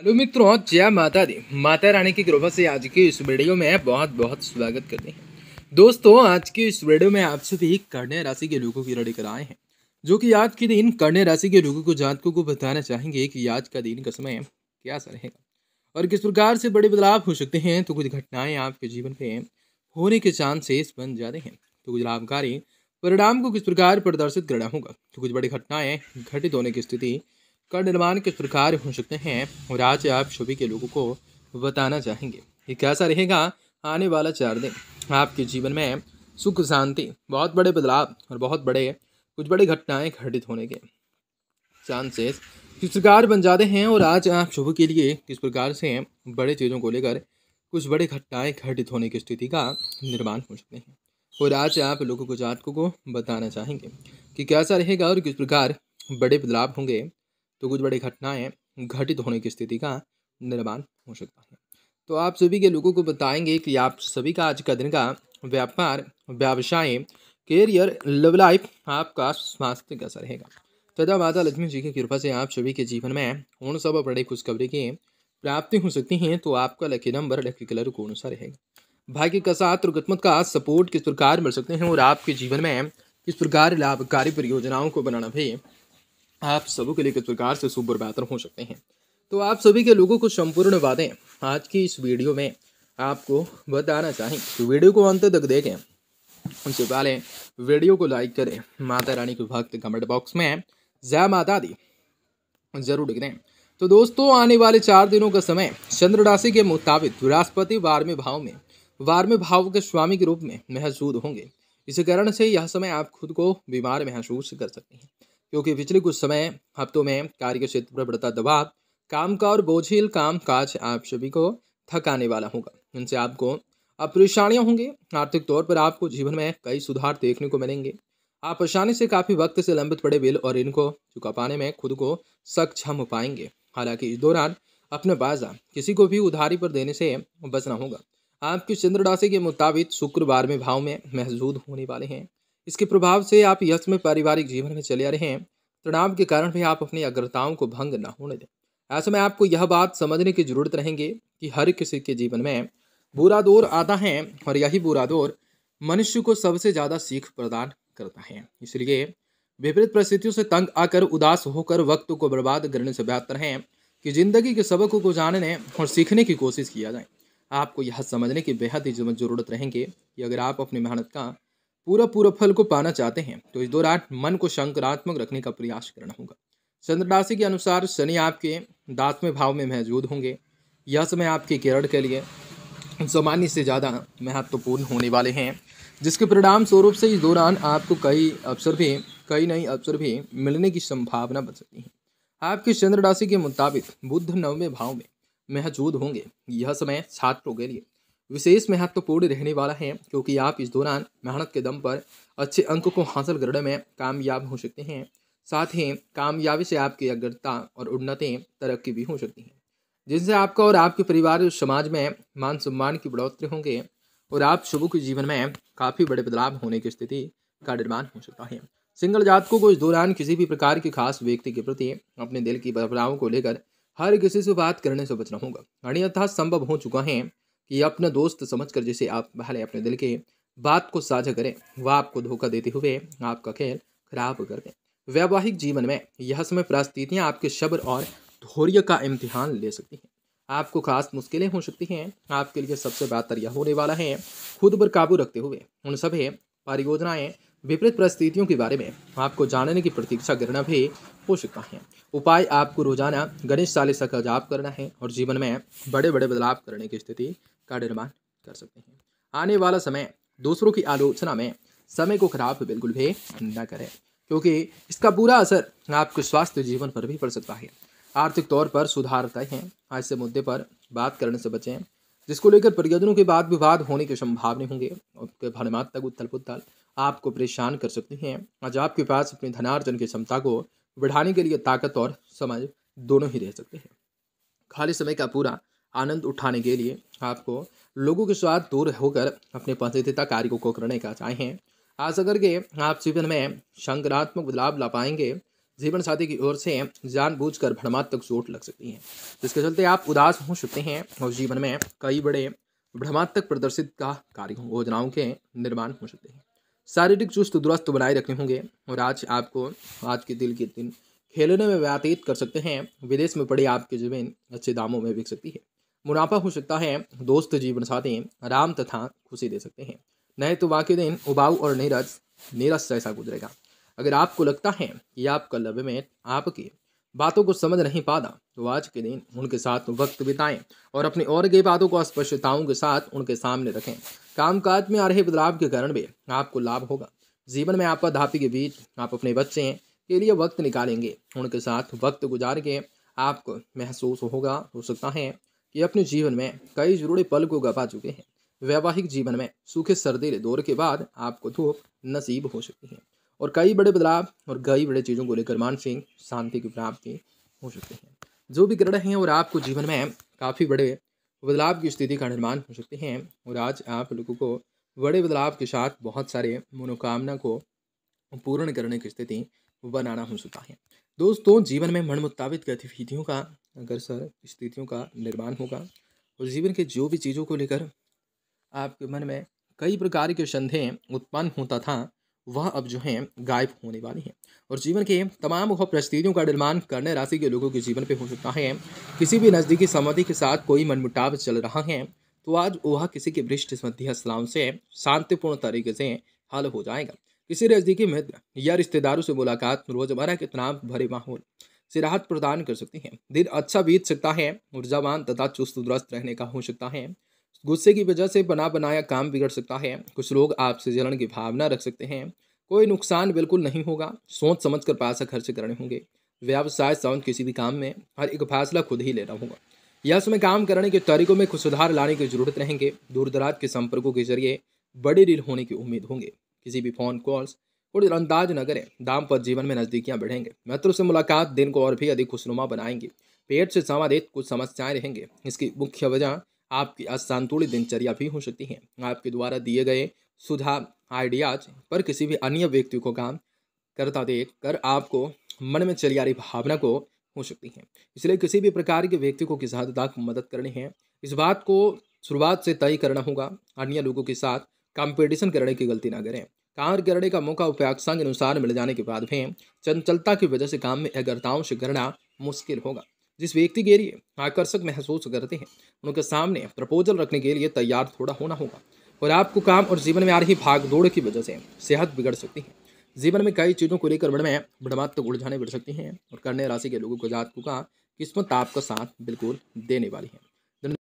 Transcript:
hello मित्रों जय माता दी माता रानी की कृपा से आज के इस वीडियो में बहुत बहुत स्वागत करते हैं दोस्तों आज के इस वीडियो में आप सभी कन्या राशि के लोगों की रड़ी कराए हैं जो कि आज के दिन कन्या राशि के लोगों को जातकों को बताना चाहेंगे कि आज का दिन का समय क्या सा रहेगा और किस प्रकार से बड़े बदलाव हो सकते हैं तो कुछ घटनाएं आपके जीवन में होने के चांसेस बन जाते हैं तो कुछ लाभकारी परिणाम को किस प्रकार प्रदर्शित करना होगा तो कुछ बड़ी घटनाएं घटित होने की स्थिति कर निर्माण के सुरकार हो सकते हैं और आज आप सभी के लोगों को बताना चाहेंगे ये कैसा रहेगा आने वाला चार दिन आपके जीवन में सुख शांति बहुत बड़े बदलाव और बहुत बड़े कुछ बड़ी घटनाएं घटित होने के चांसेस किस प्रकार बन जाते हैं और आज आप शुभ के लिए किस प्रकार से बड़े चीज़ों को लेकर कुछ बड़े घटनाएं घटित होने की स्थिति का निर्माण हो सकते हैं और आज आप लोगों को जातकों को बताना चाहेंगे कि कैसा रहेगा और किस प्रकार बड़े बदलाव होंगे तो कुछ बड़ी घटनाएँ घटित होने की स्थिति का निर्माण हो सकता है तो आप सभी के लोगों को बताएंगे कि आप सभी का आज का दिन का व्यापार व्यवसाय करियर लव लाइफ आपका स्वास्थ्य कैसा रहेगा तथा माता लक्ष्मी जी की कृपा से आप सभी के जीवन में उन सब बड़े खुशखबरी की प्राप्ति हो सकती है तो आपका लकी नंबर लकी कलर कौन सा रहेगा भाग्य का साथ दुर्गत्मक का सपोर्ट किस प्रकार मिल सकते हैं और आपके जीवन में किस प्रकार लाभकारी परियोजनाओं को बनाना भी आप सभी के लिए किस प्रकार से सुपर बेहतर हो सकते हैं तो आप सभी के लोगों को संपूर्ण बातें आज की इस वीडियो में आपको बताना चाहें तो वीडियो को अंत तक देखें उनसे पहले वीडियो को लाइक करें माता रानी के भक्त कमेंट बॉक्स में जय माता दी जरूर लिख दें तो दोस्तों आने वाले चार दिनों का समय चंद्र राशि के मुताबिक बृहस्पति बारहवें भाव में बारहवें भाव के स्वामी के रूप में महसूद होंगे इस कारण से यह समय आप खुद को बीमार महसूस कर सकते हैं क्योंकि पिछले कुछ समय हफ्तों में कार्य के क्षेत्र पर बढ़ता दबाव काम का और बोझिल काम काज आप सभी को थकाने वाला होगा इनसे आपको अब परेशानियाँ होंगी आर्थिक तौर पर आपको जीवन में कई सुधार देखने को मिलेंगे आप परेशानी से काफ़ी वक्त से लंबित पड़े बिल और इनको चुका पाने में खुद को सक्षम हो पाएंगे हालांकि इस दौरान अपने बाजा किसी को भी उधारी पर देने से बचना होगा आपकी चंद्र राशि के मुताबिक शुक्रवार में भाव में महजूद होने वाले हैं इसके प्रभाव से आप यश में पारिवारिक जीवन में चले आ रहे हैं तनाव के कारण भी आप अपनी अग्रताओं को भंग न होने दें ऐसे में आपको यह बात समझने की जरूरत रहेंगे कि हर किसी के जीवन में बुरा दौर आता है और यही बुरा दौर मनुष्य को सबसे ज़्यादा सीख प्रदान करता है इसलिए विपरीत परिस्थितियों से तंग आकर उदास होकर वक्त को बर्बाद करने से बेहतर है कि जिंदगी के सबक को जानने और सीखने की कोशिश किया जाए आपको यह समझने की बेहद ही जरूरत रहेंगे कि अगर आप अपनी मेहनत का पूरा पूरा फल को पाना चाहते हैं तो इस दौरान मन को शंकरात्मक रखने का प्रयास करना होगा चंद्र राशि के अनुसार शनि आपके दातवें भाव में महजूद होंगे यह समय आपके किरण के लिए सामान्य से ज़्यादा महत्वपूर्ण होने वाले हैं जिसके परिणाम स्वरूप से इस दौरान आपको कई अवसर भी कई नई अवसर भी मिलने की संभावना बन सकती है आपके चंद्र राशि के मुताबिक बुद्ध नवमें भाव में महजूद होंगे यह समय छात्रों के लिए विशेष महत्वपूर्ण रहने वाला है क्योंकि आप इस दौरान मेहनत के दम पर अच्छे अंक को हासिल करने में कामयाब हो सकते हैं साथ ही कामयाबी से आपकी अग्रता और उन्नतें तरक्की भी हो सकती हैं जिनसे आपका और आपके परिवार और समाज में मान सम्मान की बढ़ोतरी होंगे और आप शुभ के जीवन में काफ़ी बड़े बदलाव होने की स्थिति का निर्माण हो सकता है सिंगल जातकों को इस दौरान किसी भी प्रकार के खास व्यक्ति के प्रति अपने दिल की बदलावों को लेकर हर किसी से बात करने से बचना होगा अन्यथा संभव हो चुका है कि अपना दोस्त समझकर जिसे आप भले अपने दिल के बात को साझा करें वह आपको धोखा देते हुए आपका खेल खराब कर दें वैवाहिक जीवन में यह समय परिस्थितियाँ आपके शब्द और धौर्य का इम्तिहान ले सकती हैं आपको खास मुश्किलें हो सकती हैं आपके लिए सबसे बेहतर यह होने वाला है खुद पर काबू रखते हुए उन सभी परियोजनाएं विपरीत परिस्थितियों के बारे में आपको जानने की प्रतीक्षा करना भी हो सकता है उपाय आपको रोजाना गणेश चालीसा का जाप करना है और जीवन में बड़े बड़े बदलाव करने की स्थिति का निर्माण कर सकते हैं आने वाला समय दूसरों की आलोचना में समय को खराब बिल्कुल भी न करें क्योंकि इसका बुरा असर आपके स्वास्थ्य जीवन पर भी पड़ सकता है आर्थिक तौर पर सुधार है ऐसे मुद्दे पर बात करने से बचें जिसको लेकर परिजनों के बाद विवाद होने की संभावने होंगे उनके भरमात तक उत्थल पुत्थल आपको परेशान कर सकती हैं आज आपके पास अपनी धनार्जन की क्षमता को बढ़ाने के लिए ताकत और समझ दोनों ही रह सकते हैं खाली समय का पूरा आनंद उठाने के लिए आपको लोगों के साथ दूर होकर अपने पसंदीदा कार्य को करने का चाहें अगर के आप जीवन में संगरात्मक बदलाव ला पाएंगे जीवन साथी की ओर से जानबूझकर भ्रमात्मक चोट लग सकती है जिसके चलते आप उदास हो सकते हैं और जीवन में कई बड़े भ्रमात्मक प्रदर्शित का कार्य योजनाओं के निर्माण हो सकते हैं शारीरिक चुस्त दुरुस्त बनाए रखने होंगे और आज आपको आज के दिल के दिन खेलने में व्यतीत कर सकते हैं विदेश में पड़ी आपकी जमीन अच्छे दामों में बिक सकती है मुनाफा हो सकता है दोस्त जीवन साथी आराम तथा खुशी दे सकते हैं नहीं तो वाकई दिन उबाऊ और नीरज नीरज ऐसा गुजरेगा अगर आपको लगता है कि आपका में आपकी बातों को समझ नहीं पाता तो आज के दिन उनके साथ वक्त बिताएं और अपनी और गई बातों को अस्पष्टताओं के साथ उनके सामने रखें कामकाज में आ रहे बदलाव के कारण भी आपको लाभ होगा जीवन में आपाधापी के बीच आप अपने बच्चे के लिए वक्त निकालेंगे उनके साथ वक्त गुजार के आपको महसूस होगा हो सकता है ये अपने जीवन में कई जुड़े पल को गवा चुके हैं वैवाहिक जीवन में सूखे सर्दी दौर के बाद आपको धूप नसीब हो सकती है और कई बड़े बदलाव और कई बड़े चीज़ों को लेकर मानसिक शांति की प्राप्ति हो सकती है जो भी ग्रह हैं और आपको जीवन में काफ़ी बड़े बदलाव की स्थिति का निर्माण हो सकते हैं और आज आप लोगों को बड़े बदलाव के साथ बहुत सारे मनोकामना को पूर्ण करने की स्थिति बनाना हो सकता है दोस्तों जीवन में मन मुताबिक गतिविधियों का कर स्थितियों का निर्माण होगा और जीवन के जो भी चीज़ों को लेकर आपके मन में कई प्रकार के संदेह उत्पन्न होता था वह अब जो है गायब होने वाली है और जीवन के तमाम वह परिस्थितियों का निर्माण करने राशि के लोगों के जीवन पे हो सकता है किसी भी नज़दीकी संबंधी के साथ कोई मनमुटाव चल रहा है तो आज वह किसी के वृष्ट संबंधी असलाम से शांतिपूर्ण तरीके से हल हो जाएगा किसी नज़दीकी मित्र या रिश्तेदारों से मुलाकात रोजमर्रा के तनाव भरे माहौल से राहत प्रदान कर सकती हैं दिन अच्छा बीत सकता है ऊर्जावान तथा चुस्त दुरुस्त रहने का हो सकता है गुस्से की वजह से बना बनाया काम बिगड़ सकता है कुछ लोग आपसे जलन की भावना रख सकते हैं कोई नुकसान बिल्कुल नहीं होगा सोच समझ कर पैसा खर्च करने होंगे व्यवसाय साउंड किसी भी काम में हर एक फैसला खुद ही लेना होगा यह समय काम करने के तरीकों में कुछ सुधार लाने की जरूरत रहेंगे दूर दराज के संपर्कों के जरिए बड़े डील होने की उम्मीद होंगे किसी भी फोन कॉल्स और अंदाज न करें दाम्पत्य जीवन में नज़दीकियाँ बढ़ेंगे मित्रों से मुलाकात दिन को और भी अधिक खुशनुमा बनाएंगी पेट से संबंधित कुछ समस्याएं रहेंगे इसकी मुख्य वजह आपकी असंतुलित दिनचर्या भी हो सकती है आपके द्वारा दिए गए सुझाव आइडियाज पर किसी भी अन्य व्यक्ति को काम करता देख कर आपको मन में चलियारी भावना को हो सकती है इसलिए किसी भी प्रकार के व्यक्ति को किसी हद तक मदद करनी है इस बात को शुरुआत से तय करना होगा अन्य लोगों के साथ कंपटीशन करने की गलती ना करें गिरने का मौका उपाख्या के अनुसार मिल जाने के बाद भी चंचलता की वजह से काम में अग्रताओं से करना मुश्किल होगा जिस व्यक्ति के लिए आकर्षक महसूस करते हैं उनके सामने प्रपोजल रखने के लिए तैयार थोड़ा होना होगा और आपको काम और जीवन में आ रही भाग दौड़ की वजह से सेहत बिगड़ सकती है जीवन में कई चीज़ों को लेकर में भ्रमात्मक तो जाने बढ़ सकती हैं और कन्या राशि के लोगों को जात को किस्मत आपका साथ बिल्कुल देने वाली है